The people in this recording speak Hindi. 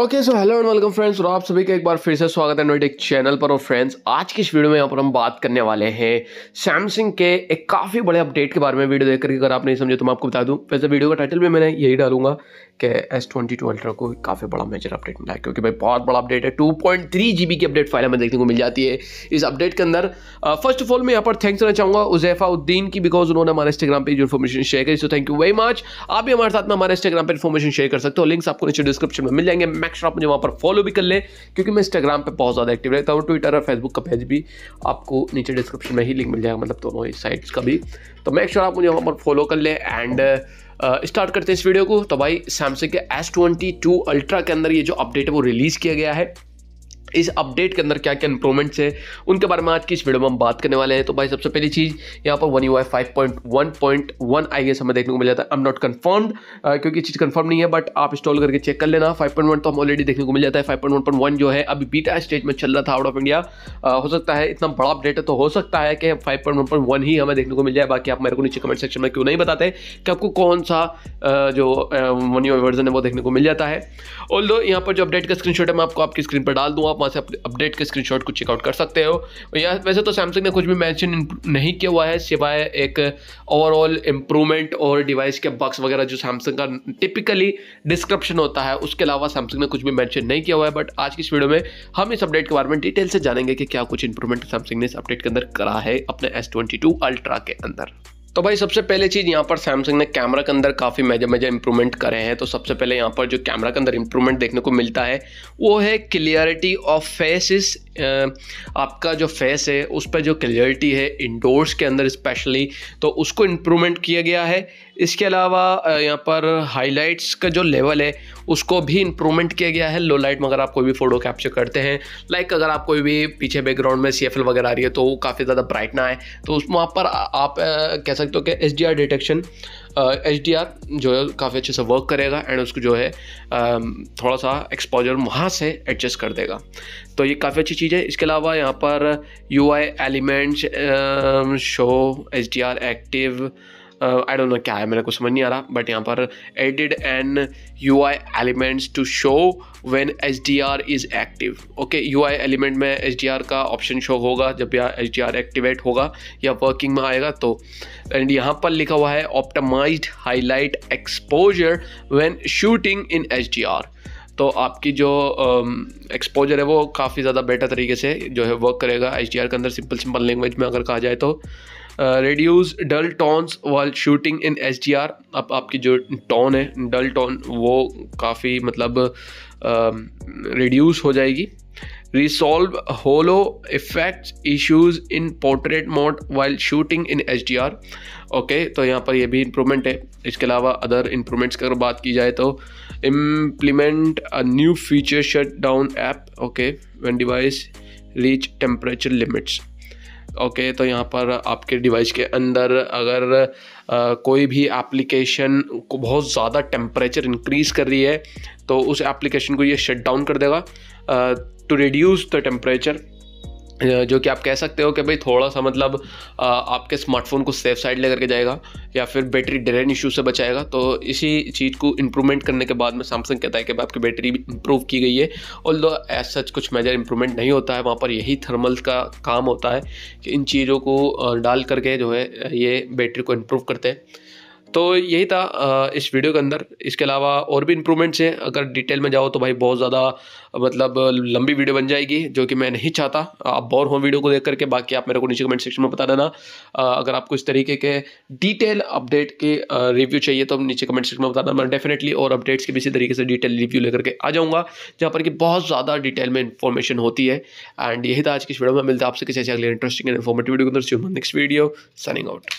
okay so hello and welcome friends और आप सभी का एक बार फिर से स्वागत है नोटिक चैनल पर और फ्रेंड्स आज की इस वीडियो में यहाँ पर हम बात करने वाले हैं सैमसंग के एक काफ़ी बड़े अपडेट के बारे में वीडियो देख करके अगर आप नहीं समझे तो मैं आपको बता दूँ वैसे वीडियो का टाइटल भी मैंने यही डालूंगा कि एस ट्वेंटी अल्ट्रा को काफ़ी बड़ा मेजर अपडेट मिला है क्योंकि भाई बहुत बड़ा अपडेट है two point three G B की अपडेट फाइल हमें देखने को मिल जाती है इस अपडेट के अंदर फर्स्ट ऑफ ऑल मैं यहाँ पर थैंक्स करना चाहूँगा उजैफा उद्दीन की बिकॉज उन्होंने हमारे इंस्टाग्राम पर जो इन्फॉर्मेशन शेयर करी so thank you very much आप भी हमारे साथ में हमारे इंस्टाग्राम पर इन्फॉर्मेशन शेयर कर सकते हो लिंक्स आपको नीचे डिस्क्रिप्शन में मिल जाएंगे मेक श्योर आप मुझे वहाँ पर फॉलो भी कर लें क्योंकि मैं इंस्टाग्राम पर बहुत ज़्यादा एक्टिव रहता हूँ ट्विटर और फेसबुक का पेज भी आपको नीचे डिस्क्रिप्शन में ही लिंक मिल जाएगा मतलब दोनों ही साइट्स का भी तो मेक श्योर आप मुझे वहाँ पर फॉलो कर लें एंड स्टार्ट करते हैं इस वीडियो को तो भाई सैमसंग के एस ट्वेंटी टू अल्ट्रा के अंदर ये जो अपडेट है वो रिलीज़ किया गया है इस अपडेट के अंदर क्या क्या इंप्रूवमेंट्स है उनके बारे में आज की इस वीडियो में हम बात करने वाले हैं तो भाई सबसे पहली चीज़ यहाँ पर one U I five point one point one I S हमें देखने को मिल जाता है आई एम नॉट कन्फर्म्ड क्योंकि चीज़ कन्फर्म नहीं है बट आप इंस्टॉल करके चेक कर लेना फाइव पॉइंट वन तो हम ऑलरेडी देखने को मिल जाता है five point one point one जो है अभी बीटा स्टेज में चल रहा था आउट ऑफ इंडिया हो सकता है इतना बड़ा अपडेट है तो हो सकता है कि five point one point one ही हमें देखने को मिल जाए बाकी आप मेरे को नीचे कमेंट सेक्शन में क्यों नहीं बताते कि आपको कौन सा जो वन यू वर्जन है वो देखने को मिल जाता है और यहाँ पर जो अपडेट का स्क्रीनशॉट है मैं आपको आपकी स्क्रीन पर डाल दूँ आप वहाँ से अपडेट के स्क्रीनशॉट को चेकआउट कर सकते हो या वैसे तो सैमसंग ने कुछ भी मैंशन नहीं किया हुआ है सिवाय एक ओवरऑल इम्प्रूवमेंट और डिवाइस के बक्स वगैरह जो सैमसंग का टिपिकली डिस्क्रिप्शन होता है उसके अलावा सैमसंग ने कुछ भी मैंशन नहीं किया हुआ है बट आज की इस वीडियो में हम इस अपडेट के बारे में डिटेल से जानेंगे कि क्या कुछ इंप्रूवमेंट सैमसंग ने इस अपडेट के अंदर करा है अपने एस ट्वेंटी टू अल्ट्रा के अंदर तो भाई सबसे पहले चीज़ यहाँ पर सैमसंग ने कैमरा के अंदर काफ़ी मेजर मेजर इंप्रूवमेंट करे हैं तो सबसे पहले यहाँ पर जो कैमरा के अंदर इंप्रूवमेंट देखने को मिलता है वो है क्लियरिटी ऑफ फेसिस आपका जो फेस है उस पर जो क्लियरिटी है इंडोर्स के अंदर स्पेशली तो उसको इम्प्रूवमेंट किया गया है इसके अलावा यहाँ पर हाईलाइट्स का जो लेवल है उसको भी इंप्रूवमेंट किया गया है लो लाइट में अगर आप कोई भी फोटो कैप्चर करते हैं लाइक अगर आप कोई भी पीछे बैकग्राउंड में सी वगैरह आ रही है तो वो काफ़ी ज़्यादा ब्राइट ना आए तो उस वहाँ पर आप कह सकते हो कि H detection H D R जो है काफ़ी अच्छे से वर्क करेगा एंड उसको जो है थोड़ा सा एक्सपोजर वहाँ से एडजस्ट कर देगा तो ये काफ़ी अच्छी चीज़ है इसके अलावा यहाँ पर U I elements show H D R active I don't know क्या है मेरे को समझ नहीं आ रहा बट यहाँ पर added an U I elements to show when H D R is active okay U I element में एच डी आर का ऑप्शन शो होगा जब यहाँ एच डी आर एक्टिवेट होगा या वर्किंग में आएगा तो एंड यहाँ पर लिखा हुआ है optimise highlight exposure when shooting in H D R तो आपकी जो एक्सपोजर um, uh, है वो काफ़ी ज़्यादा बेटर तरीके से जो है वर्क करेगा एच डी आर के अंदर सिंपल सिंपल लैंग्वेज में अगर कहा जाए तो रेड्यूज़ dull tones while shooting in H D R अब आपकी जो टोन है डल टोन वो काफ़ी मतलब रिड्यूस um, हो जाएगी resolve halo effects issues in portrait mode while shooting in H D R okay तो यहाँ पर यह भी इम्प्रूवमेंट है इसके अलावा अदर इम्प्रूवमेंट्स की अगर बात की जाए तो implement a new feature shut down app okay when device reach temperature limits okay तो यहाँ पर आपके डिवाइस के अंदर अगर आ, कोई भी एप्लीकेशन को बहुत ज़्यादा टेम्परेचर इंक्रीज़ कर रही है तो उस एप्लीकेशन को ये शट डाउन कर देगा टू रिड्यूस द टेम्परेचर जो कि आप कह सकते हो कि भाई थोड़ा सा मतलब आपके स्मार्टफोन को सेफ साइड ले के जाएगा या फिर बैटरी ड्रेन इशू से बचाएगा तो इसी चीज़ को इम्प्रूवमेंट करने के बाद में सैमसंग कहता है कि भाई आपकी बैटरी भी इम्प्रूव की गई है और दो एज सच कुछ मेजर इम्प्रूवमेंट नहीं होता है वहाँ पर यही थर्मल का काम होता है कि इन चीज़ों को डाल करके जो है ये बैटरी को इम्प्रूव करते हैं तो यही था इस वीडियो के अंदर इसके अलावा और भी इम्प्रूवमेंट्स हैं अगर डिटेल में जाओ तो भाई बहुत ज़्यादा मतलब लंबी वीडियो बन जाएगी जो कि मैं नहीं चाहता आप बोर हों वीडियो को देख करके बाकी आप मेरे को नीचे कमेंट सेक्शन में बता देना अगर आपको इस तरीके के डिटेल अपडेट के रिव्यू चाहिए तो नीचे कमेंट सेक्शन में बता देना डेफिनेटली और अपडेट्स के भी इसी तरीके से डिटेल रिव्यू लेकर के आ जाऊँगा जहाँ पर कि बहुत ज़्यादा डिटेल में इन्फॉर्मेशन होती है एंड यही था आज की इस वीडियो में मिलता आपसे किसी अगले इंटरेस्टिंग एंड इन्फॉर्मेटिव वीडियो के अंदर नेक्स्ट वीडियो सनिंग आउट